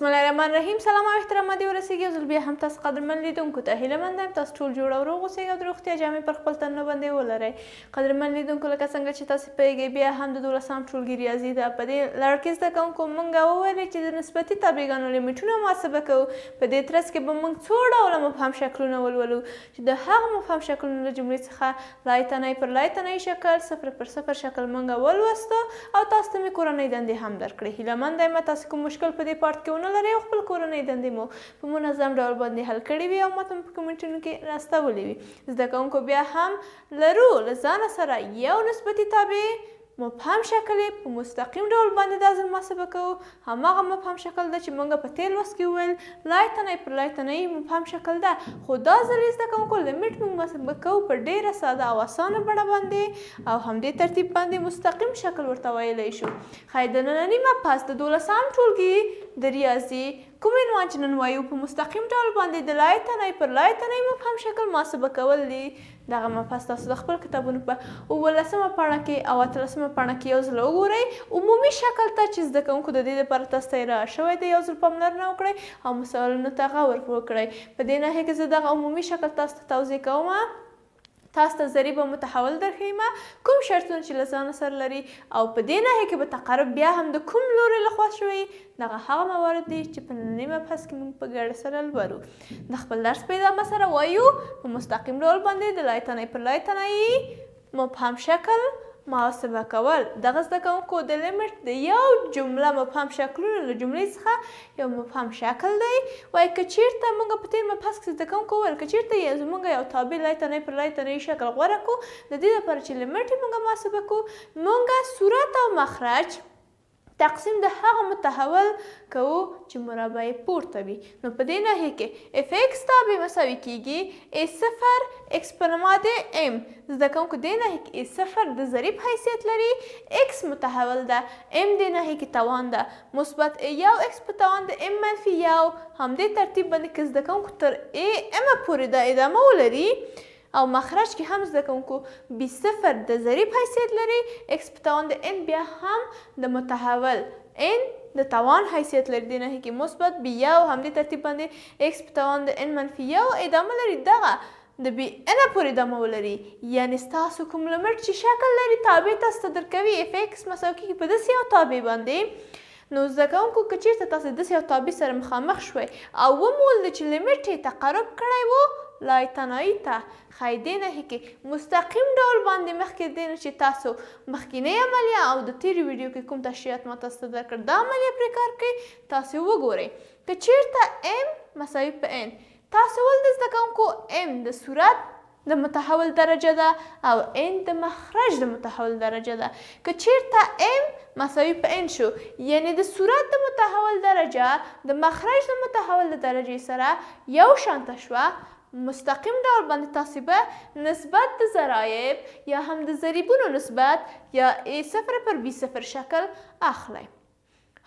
بسم الله الرحمن الرحیم سلام او احترام دې ورسیږي زل بیا هم تاسو قدرمن لیدونکو ته هیله مند یم تاسو ټول جوړ او روغ اوسئ او د روغتیا جامې پر خپل تن باندې ولرئ قدرمن لیدونکو لکه څنګه چې تاسو پیږی بیا هم د دولسم ټولګي ریاضي ده په دې لړ کې زده کوونکو مونږ وویل چې د نسبتي تابعګانو لیمیټونه محاسبه کوو په دې ترڅ کې به مونږ څو ډول مفهم شکلونه ولولو چې د هغه مفهم شکلونو له جملې څخه لایتنۍ پر لایتنۍ شکل صفر پر صفر شکل مونږ ولوستو او تاسو ته مې کورنۍ دندې هم درکړې هیله مند یم تاسو کوم مشکل په دې پارت کې ونه لرئ او خپل کورنۍ دندې مو په منظم ډول باندې حل کړې وي او ماته په کمنټونو کې راستولې وي زده کوونکو بیا هم لرو له ځانه سره یو نسبتي تابع مبهم شکل په مستقیم ډول باندې دا ځل محاسبه کوو هماغه مبهم شکل ده چې موږ په تیر لوست کې وویل لایتنی پر لایتنی مبهم شکل ده خو دا ځل یې زده کوونکو لمټ موږ محاسبه کوو په ډیره ساده او اسانه بڼه باندې او همدې ترتیب باندې مستقیم شکل ورته ویلی شو ښایي د ننني مبحث د دولسم ټولګي د ریاضي کوم عنوان چې نن وایو په مستقیم ډول باندې د لای تنای پر لای تنای مفهم شکل محاسبه کول دي دغه مفاس تاسو د خپل کتابونو په اولسمه پاڼه کې او اتلسمه پاڼه کې یو ځل وګورئ عمومي شکل ته چې زده کوونکو د دې لپاره تاسو ته را شوی دی یو ځل پاملرنه وکړئ او مسایلو ته غور وکړئ په دې ناحیه کې زه دغه عمومي شکل تاسو ته توضیح کوم تاسو ته ضریبه متحول درښیمه کوم شرطونه چې له ځانه سره لري او په دې ناحیه کې به تقرب بیا هم د کوم لوري لخوا شوی دغه هغه موارد دي چې په ننني مبحث کې موږ په ګډه سره لولو د خپل درس په ادامه سره وایو په مستقیم ډول باندې د لایتنۍ پر لایتنۍ مبهم شکل محاسبه کول دغه زده کوونکو د لیمټ د یو جمله مبهم شکلونو له جملې څخه یو مبهم شکل دی وایي که چیرته موږ په تېر مبحث کې زده کوونکو وویل که چیرته یو زموږ یو تابع لایتنۍ پر لایتنۍ شکل غوره کړو د دې لپاره چې لیمټ یې موږ محاسبه کړو موږ صورت او مخرج تقسیم د هغه متحول کوو چې مربع پورته وي نو په دې ناحیه کې اف ایکس تابع مساوي کیږي ا صفر ایکس پر ماده ام زده کوونکو دې ناحیه کې ا صفر د ضریب حیثیت لري ایکس متحول ده ام دې ناحیه کې توان ده مثبت ا یو ایکس په توان د ام منفي یو همدې ترتیب باندې کې زده کوونکو تر ا ام پورې دا ادامه ولري او مخرج کې هم زده کوونکو بي صفر د ضریب حیثیت لري اکس په توان د ان بیا هم د متحول ان د توان حیثیت لري د نهي کې مثبت بي او همدې ترتیب باندې اکس په توان د ان منفي یو ادامه لري دغه د بي ان پورې ادامه ولري یعنی ستاسو کوم لمټ چې شکل لري تابع تاسو صدر کوي اف ایکس مساوي کیږي په داسې یو تابع باندې نو زده کوونکو که چېرته تاسو داسې یو تابع سره مخامخ شوئ او ومو ولید چې لمټ یې تقرب کړی و لایتنایی ته ښایي دې نښې کې مستقیم ډول باندې مخکې دې نه چې تاسو مخکینۍ عملیه او د تیرې ویډیو کې کوم تشریحات ما تاسو ته درکړ دا عملیه پرې کار کوي تاسو وګورئ که چیرته ام مساوي په ان تاسو ول د زده کوونکو ام د صورت د متحول درجه ده او ان د مخرج د متحول درجه ده که چیرته ام مساوي په ان شو یعنی د صورت د متحول درجه د مخرج د متحول د درجې سره یو شان تشوه مستقیم ډول باندې تاسې به نسبت د ضرایب یا هم د ضریبونو نسبت یا ای صفر پر بی صفر شکل اخلئ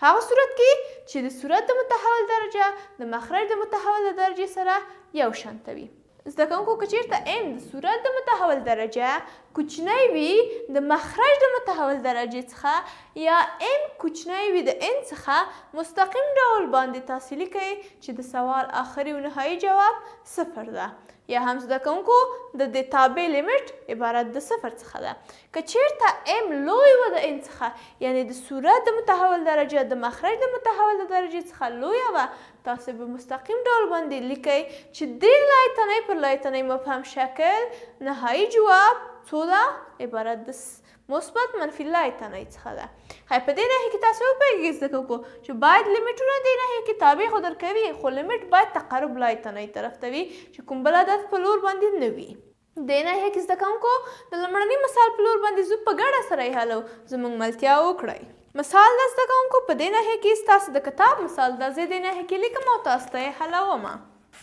هغه صورت کې چې د صورت د متحول درجه د مخرج د متحول درجې سره یو شانته وي زده کوونکو که چیرته م د صورت د متحول درجه کوچنی وي د مخرج د متحول درجې څخه یا ان کوچنی وي د ان څخه مستقیم ډول باندې تحصیلي کوي چې د سوال آخري او نهایي جواب صفر ده یا هم زده کوونکو د دې تابع لیمټ عبارت د صفر څخه ده که چیرته ام لوی و د ان څخه یعنی د صورت د متحول درجه د مخرج د متحول د درجې څخه لوی و تاسو به مستقیم ډول باندې لیکئ چې د لایتنۍ پر لایتنۍ مفهم شکل نهایي جواب څو ده عبارت د مثبت منفي لای تنه څخه ده هاي په دې نه کې تاسو وپېږئ ځکه کو چې باید لیمټونه دې نه کې تابع خو در کوي خو لیمټ باید تقرب لای تنه طرف ته وي چې کوم بل عدد په لور باندې نه وي دینا هي کې زده کوونکو د لمړني مثال په لور باندې زو په ګډه سره حلو زموږ ملتیا وکړئ مثال د زده کوونکو په دې ناحیه کې ستاسو د کتاب مثال د زه دې ناحیه کې لیکم او تاسو ته یې حلومه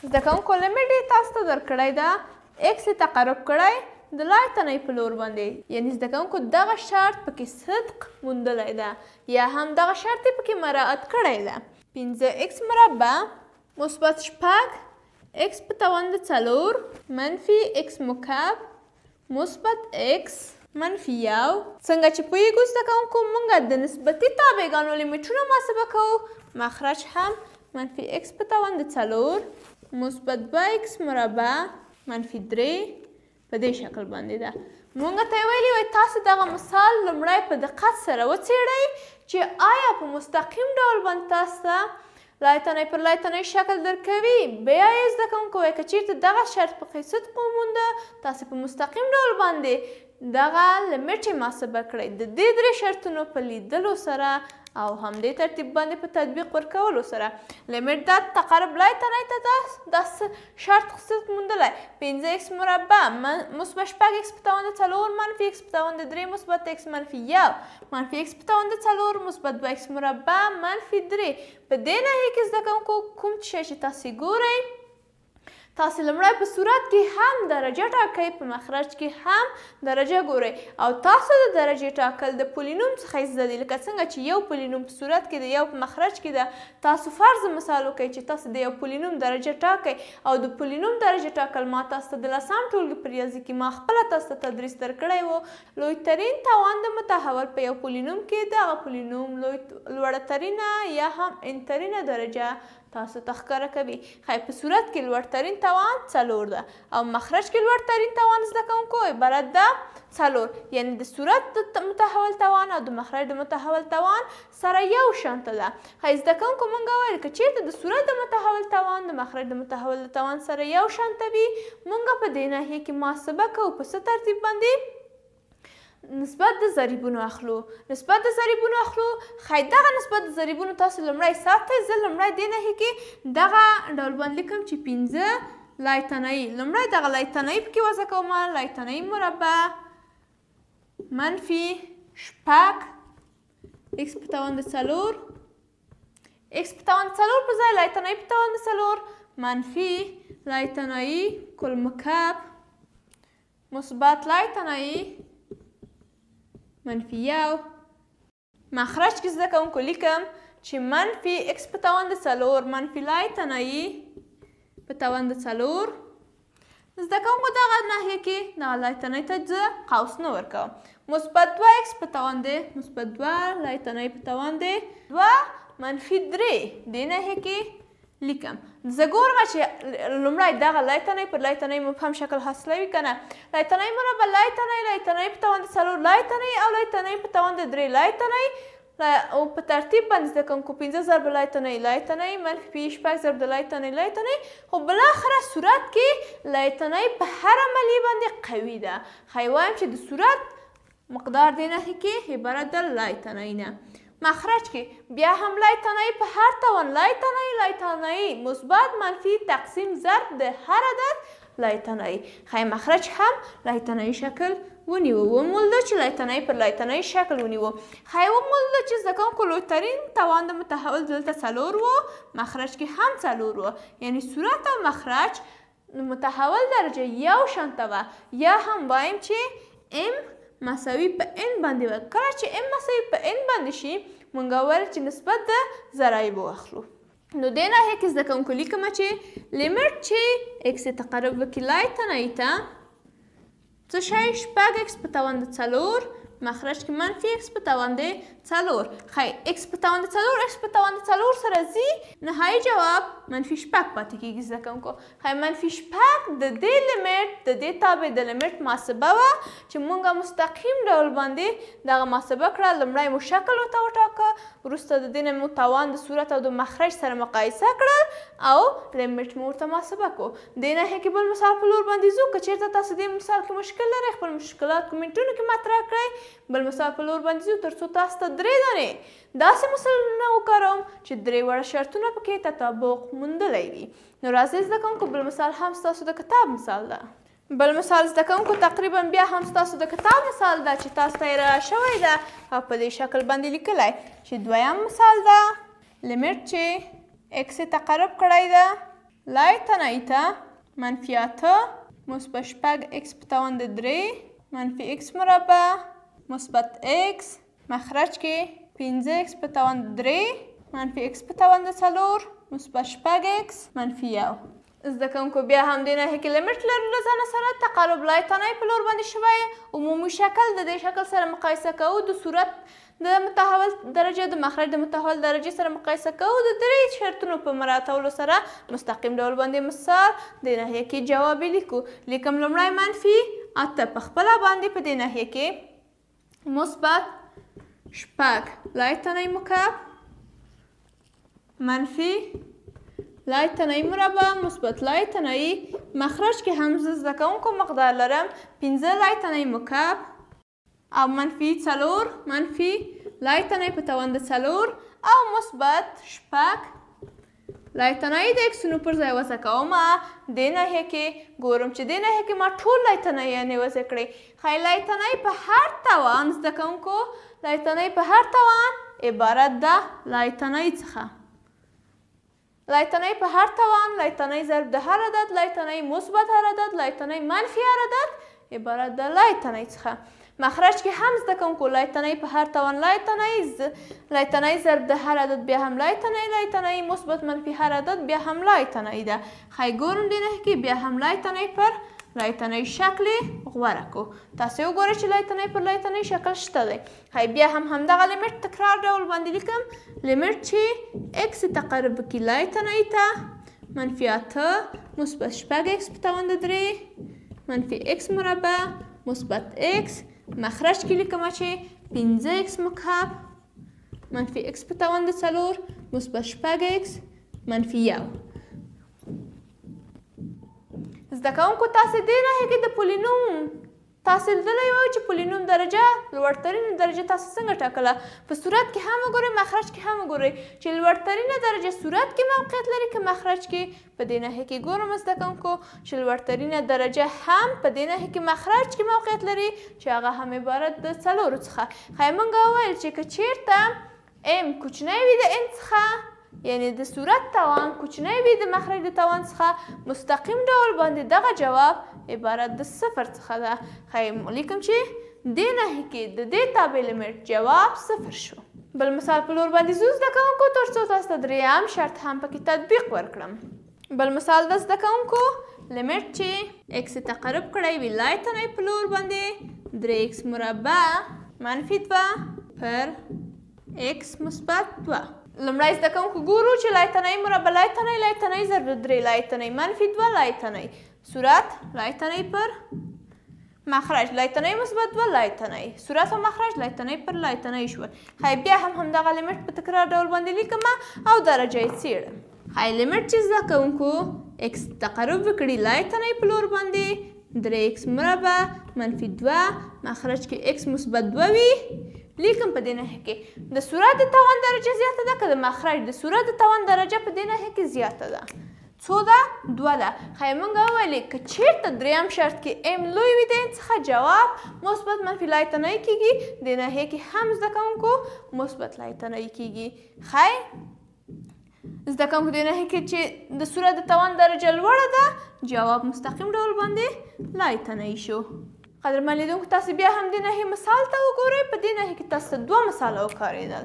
زده کوونکو لیمټ یې تاسو ته درکړی ده ایکس یې تقرب کړی د لارې تنۍ په لور باندې یعنی زده کوونکو دغه شرط پکې صدق موندلی ده یا هم دغه شرط یې پکې مراعت کړی ده پنځه اکس مربع مثبت شپږ اکس په توان د څلور منفي اکس مکعب مثبت اکس منفي یو څنګه چې پوهیږو زده کوونکو موږ د نسبتي تابعګانو لیمیټونه محاسبه کوو مخرج هم منفي اکس په توان د څلور مثبت دوه اکس مربع منفي درې په دې شکل باندې ده مونږ ته ویلي وای تاسو دغه مثال لمړی په دقت سره وڅېړئ چې آیا په مستقیم ډول باندې تاسو ته لایتنی پر لایتنی شکل درکوي بیا یې زده کوونکو وایي که چېرته دغه شرط په قیصد ومونده تاسو په مستقیم ډول باندې دغه لمټې محاسبه کړئ د دې درې شرطونو په لیدلو سره او همدې ترتیب باندې په تطبیق ورکولو سره لیمټ دا تقرب لای ته نه ته دا شرط خصوص موندلی پنځه اکس مربع مثبت شپږ اکس په توان د څلور منفي اکس په توان د درې مثبت اکس منفي یو منفي اکس په توان د څلور مثبت دوه اکس مربع منفي درې په دې ناحیه کې زده کوونکو کوم څه چې تاسې ګورئ تاسو لمړی په صورت کې هم درجه ټاکئ په مخرج کې هم درجه ګورئ او تاسو د درجه ټاکل د پولینوم څخه زده دي لکه څنګه چې یو پولینوم په صورت کې د یو په مخرج کې ده تاسو فرض مثال وکړئ چې تاسو د یو پولینوم درجه ټاکئ او د پولینوم درجه ټاکل ما تاسو ته د لسم ټولګي په ریاضي کې ما خپله تاسو ته تدریس درکړی و لویترین توان د متحول په یو پولینوم کې د هغه پولینوم لوړترینه یا هم انترینه درجه تاسو ته ښکاره کوي ښایي په صورت کې لوړترین توان څلور ده او مخرج کې لوړترین توان زده کوونکو عبارت ده څلور یعنی د صورت د متحول توان او د مخرج د متحول توان سره یو شانته ده ښایي زده کوونکو مونږ ویل که چېرته د صورت د متحول توان د مخرج د متحول توان سره یو شانته وي مونږ په دې ناحیه کې محاسبه کوو په څه ترتیب باندې نسبت د ضریبونو اخلو نسبت د ضریبونو اخلو خی دغه نسبت د ضریبونو تاسو لمړی ساتئ زه لمړی دې نښې کې دغه ډولبند لیکم چې پنځه لایتنایي لمړی دغه لایتنایي پکې وضع کوم لایتنایي مربع منفي شپږ اکس په توان د څلور اکس په توان څلور په ځای لایتنایي په توان د څلور منفي لایتنایي کل مکعب مثبت لایتنایي منفي یو مخرج کې زده کوونکو لیکم چې منفي اکس په توان د څلور منفي لای تنایي په توان د څلور زده کوونکو دغه ناحیه کې دغه لای تنۍ ته زه قوس نه ورکوم مثبت دوه اکس په توان دی مثبت دوه لای تنۍ په توان دی دوه منفي درې دې ناحیه کې لیکم زه ګورم چې لومړی دغه لایتنۍ پر لایتنۍ مبهم شکل حاصلوي که نه لایتنۍ مربع لایتنۍ لایتنۍ په توان د څلور لایتنۍ او لایتنۍ په توان د درې لایتنۍ او په ترتیب باندې زده کوم کو پنځه ضرب لایتنۍ لایتنۍ منفي شپږ ضرب د لایتنۍ لایتنۍ خو بالاخره صورت کې لایتنۍ په هر عملی باندې قوي ده ښایي وایم چې د صورت مقدار دی نښې کې عبارت د لایتنۍ نه مخرج کې بیا هم لای تنهایی په هر توان لای تنهایی لای تنهایی مثبت منفی تقسیم ضرب د هر عدد لای تنهایی خی مخرج هم لای تنهایی شکل ونیو ومولده چې لای تنهایی پر لای تنهایی شکل ونیو خی ومولده چې زده کوونکو لویترین توان د متحول دلته څلور و مخرج کې هم څلور و یعنی صورت او مخرج متحول درجه یو شانته وه یا هم وایم چې ام مساوي په ان باندې و کله چې ام مساوي په ان باندې شي مونږ وویل چې نسبت د ضرایب واخلو نو دې ناحیه کې زده کوونکو لیکمه چې لیمټ چې اکس تقرب وکړي لای ته څه شی شپږ اکس په توان د څلور مخرج کې منفي x په توان د څلور ښایي x په توان د څلور x په توان د څلور سره ځي نهایي جواب منفي شپږ پاتې کېږي زده کوونکو ښایي منفي شپږ د دې لیمټ د دې تابع د لیمټ محاسبه وه چې مونږ مستقیم ډول باندې دغه محاسبه کړه لومړی مو شکل ورته وټاکه وروسته د دې نه مو توان د صورت او د مخرج سره مقایسه کړل او لیمټ مو ورته محاسبه کړو د نهي کې بل مثال په لور باندې ځو که چېرته تاسو دې مثال کې مشکل لرئ خپل مشکلات کومنټونو کې مطرح کړئ بل مثال په لور باندې ځو ترڅو تاسو ته درې دانې داسې مثالونه وکاروم چې درې وړه شرطونه پکې تطابق موندلی وي نو راځئ زده کوونکو بل مثال هم ستاسو د کتاب مثال ده بل مثال زده کوونکو تقریبا بیا هم ستاسو د کتاب مثال ده چې تاسو ته یې را شوی ده او په دې شکل باندې لیکلی چې دویم مثال ده لیمټ چې اکس تقرب کړی ده لای تنایی ته منفي اته مثبت شپږ اکس په توان د درې منفي اکس مربع مثبت x مخرج کې 15x په توند 3 منفي x په توند 4 مثبت 6x منفي 1 زده کوونکو بیا هم دې نهي کې لیمټ لرلو له ځانه سره تقلب لایتنۍ په لور باندې شوی عمومي شکل د دې شکل سره مقایسه کوو د صورت د متحول درجه د مخرج د متحول درجې سره مقایسه کوو د درې شرطونو په مراتبو سره مستقیم ډول باندې مثال د ناحیه کې جواب لیکو لیکم لومړی منفي اته په خپل باندې په دې ناحیه کې مثبت شپږ لای تنه مکعب منفي لای تنه مربع مثبت لای تنه مخرج کې هم زه زده کوونکو مقدار لرم پنځه لای تنه مکعب او منفي څلور منفي لای تنه په توند څلور او مثبت شپږ لایتنایي د عکسونو پر ځای وسه کوم دې ناحیه کې ګورم چې دې ناحیه کې ما ټول لایتنایانې وسه کړې ښایي لایتنای په هر توان زده کوونکو لایتنای په هر توان عبارت ده لایتنای څخه لایتنای په هر توان لایتنای ضرب د هر عدد لایتنای مثبت هر عدد لایتنای منفي هر عدد عبارت ده لایتنای څخه مخرج کې هم زده کوونکو لایتنۍ په هر توان لایتنۍ لایتنۍ ضرب د هر عدد بیا هم لایتنۍ لایتنۍ مثبت منفي هر عدد بیا هم لایتنۍ ده خیګورم دې نه کې بیا هم لایتنۍ پر لایتنۍ شکل غوره کو تاسو وګورئ چې لایتنۍ پر لایتنۍ شکل شته دی هی بیا هم همدغه لیمټ تکرار ډول باندې لیکم لیمټ چې اکس تقرب کې لایتنۍ ته منفي اته مثبت شپږ اکس په توان د درې منفي اکس مربع مثبت اکس مخرج کې لیکم چې 15 x مکعب منفي x په توان د څلور مثبت شپږ x منفي یو زده کوونکو تاسې دې ناحیه کې د پولینوم تاسو لیدلی وئ چې پولینوم درجه لوړترینه درجه تاسو څنګه ټاکله په صورت کې هم وګورئ مخرج کې هم وګورئ چې لوړترینه درجه صورت کې موقعیت لري که مخرج کې په دې نښې کې ګورم زده کوونکو چې لوړترینه درجه هم په دې نښې کې مخرج کې موقعیت لري چې هغه هم عبارت د څلورو څخه ښایي موږ وویل چې که چیرته ام کوچنی وي د ان څخه یعنی د صورت توان کوچنی وي د مخرج د توان څخه مستقیم ډول باندې دغه جواب عبارت د صفر څخه ده ښایي لیکم چې دې نهي کې د دې تابع لیمټ جواب صفر شو بل مثال په لور باندې زوز د کوونکو تر څو تاسو ته دریم شرط هم پکې تطبیق ورکړم بل مثال د زده کوونکو لیمټ چې x تقرب کړی وي لای تنه په لور باندې 3x مربع منفي 2 پر x مثبت 2 لمړی زده کوونکو ګورو چې لایتنۍ مربع لایتنۍ لایتنۍ ضرب درې لایتنۍ منفي دوه لایتنۍ صورت لایتنۍ پر مخرج لایتنۍ مثبت دوه لایتنۍ صورت او مخرج لایتنۍ پر لایتنۍ شول هی بیا هم همدغه لیمټ په تکرار ډول باندې لیکمه او درجه یې څېړم هی لیمټ چې زده کوونکو اکس تقرب وکړي لایتنۍ په لور باندې درې اکس مربع منفي دوه مخرج کې اکس مثبت دوه وي لیکن په دې نه کې د صورت د توان درجه زیاته ده که د مخرج د صورت د توان درجه په دې نه کې زیاته ده څو ده دوه ده خی موږ وویلې که چېرته دریم شرط کې ام لوی وي د څخه جواب مثبت منفي لایتنۍ کیږي د ناحیې کې هم زده کوونکو مثبت لایتنۍ کیږي خی زده کوونکو د ناحیې کې چې د صورت د توان درجه لوړه ده جواب مستقیم ډول باندې لایتنۍ شو قدرمن لیدونکو تاسو بیا هم د نهي مثال ته وګورئ په دې نهي کې تاسو دوه مثاله وکارېدل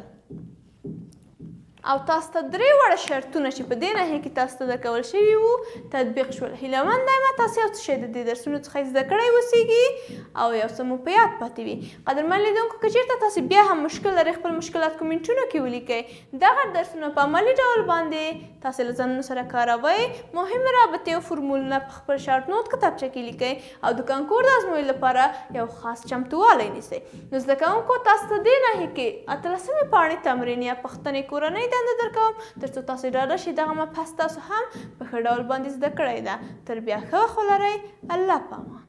او تاسو ته درې وړه شرطونه چې په دې ناحیه کې تاسو ته درکول شوي وو تطبیق شول هیلهمن یم تاسو یو څه شی د دې درسونو څخه زده کړی اوسیږي او یو څه مو په یاد پاتې وي قدرمن لیدونکو که چېرته تاسو بیا هم مشکل لرئ خپل مشکلات کومنټونو کې ولیکئ دغه درسونه په عملي ډول باندې تاسو له ځانونو سره کاروئ مهم رابطې او فورمولونه په خپل شارټ نوټ کتابچه کې لیکئ او د کانکور د ازموینې لپاره یو خاص چمتووالی نیسئ نو زده کوونکو تاسو ته دې ناحیه کې اتلسمې پاڼې تمرین یا پوښتنې کورنۍ دنده درکوم ترڅو تاسو ډاډه شئ دغه مبحث تاسو هم په ښه ډول باندې زده کړی ده تر بیا ښه وخت ولرئ الله پامان